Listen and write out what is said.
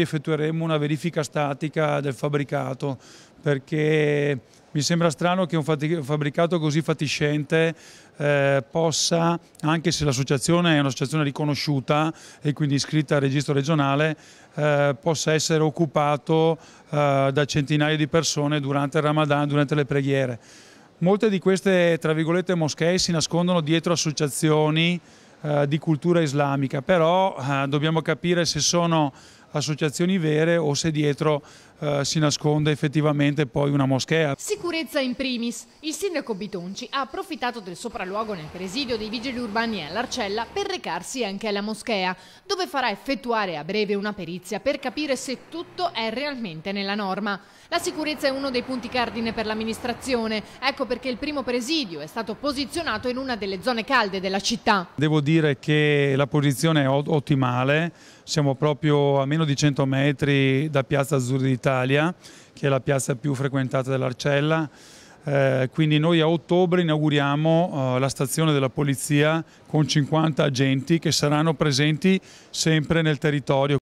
Effettueremo una verifica statica del fabbricato perché mi sembra strano che un fabbricato così fatiscente eh, possa, anche se l'associazione è un'associazione riconosciuta e quindi iscritta al registro regionale, eh, possa essere occupato eh, da centinaia di persone durante il Ramadan, durante le preghiere. Molte di queste, tra virgolette, moschee si nascondono dietro associazioni eh, di cultura islamica, però eh, dobbiamo capire se sono associazioni vere o se dietro eh, si nasconde effettivamente poi una moschea. Sicurezza in primis. Il sindaco Bitonci ha approfittato del sopralluogo nel presidio dei vigili urbani all'Arcella per recarsi anche alla moschea, dove farà effettuare a breve una perizia per capire se tutto è realmente nella norma. La sicurezza è uno dei punti cardine per l'amministrazione, ecco perché il primo presidio è stato posizionato in una delle zone calde della città. Devo dire che la posizione è ottimale, siamo proprio a meno di 100 metri da Piazza Azzurri d'Italia, che è la piazza più frequentata dell'Arcella. Eh, quindi noi a ottobre inauguriamo eh, la stazione della polizia con 50 agenti che saranno presenti sempre nel territorio.